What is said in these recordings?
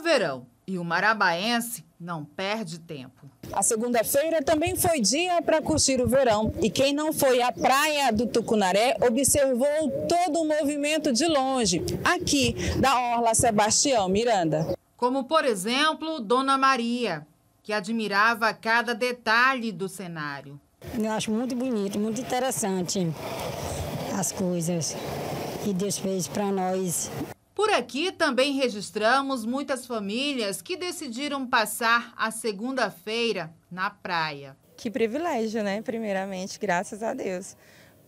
verão e o marabaense não perde tempo. A segunda-feira também foi dia para curtir o verão. E quem não foi à praia do Tucunaré observou todo o movimento de longe, aqui da Orla Sebastião Miranda. Como, por exemplo, Dona Maria, que admirava cada detalhe do cenário. Eu acho muito bonito, muito interessante as coisas que Deus fez para nós. Por aqui também registramos muitas famílias que decidiram passar a segunda-feira na praia. Que privilégio, né? Primeiramente, graças a Deus.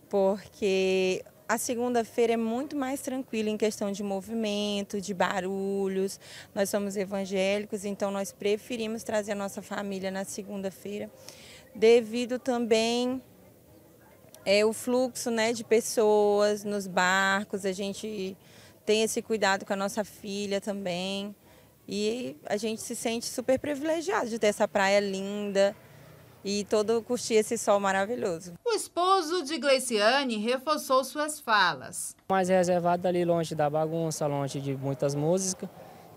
Porque a segunda-feira é muito mais tranquila em questão de movimento, de barulhos. Nós somos evangélicos, então nós preferimos trazer a nossa família na segunda-feira, devido também é o fluxo, né, de pessoas nos barcos. A gente tem esse cuidado com a nossa filha também. E a gente se sente super privilegiado de ter essa praia linda e todo curtir esse sol maravilhoso. O esposo de Gleiciane reforçou suas falas. Mais reservado ali longe da bagunça, longe de muitas músicas.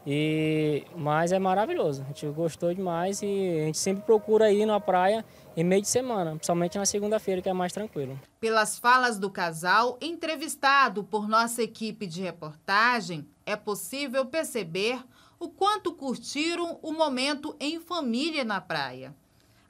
E, mas é maravilhoso, a gente gostou demais e a gente sempre procura ir na praia em meio de semana, principalmente na segunda-feira, que é mais tranquilo. Pelas falas do casal, entrevistado por nossa equipe de reportagem, é possível perceber o quanto curtiram o momento em família na praia.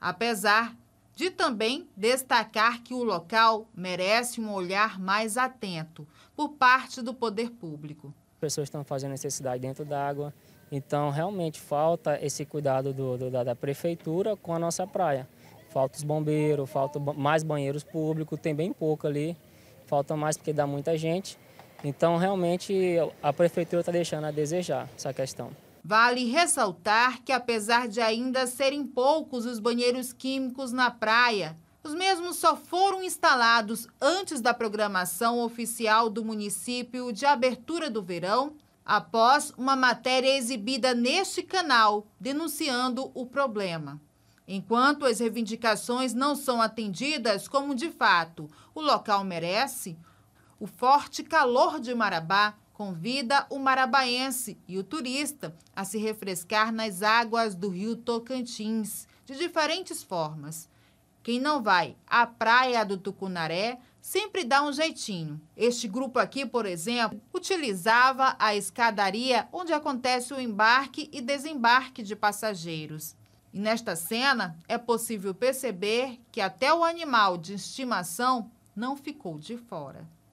Apesar de também destacar que o local merece um olhar mais atento por parte do poder público pessoas estão fazendo necessidade dentro da água. Então, realmente falta esse cuidado do, do, da, da, prefeitura com a nossa praia. Falta os bombeiros, falta mais banheiros públicos, tem bem pouco ali. Falta mais porque dá muita gente. Então, realmente, a prefeitura está deixando a desejar essa questão. Vale ressaltar que, apesar de ainda serem poucos os banheiros químicos na praia, os mesmos só foram instalados antes da programação oficial do município de abertura do verão, após uma matéria exibida neste canal denunciando o problema. Enquanto as reivindicações não são atendidas como de fato o local merece, o forte calor de Marabá convida o marabaense e o turista a se refrescar nas águas do rio Tocantins, de diferentes formas. Quem não vai à praia do Tucunaré sempre dá um jeitinho. Este grupo aqui, por exemplo, utilizava a escadaria onde acontece o embarque e desembarque de passageiros. E nesta cena é possível perceber que até o animal de estimação não ficou de fora.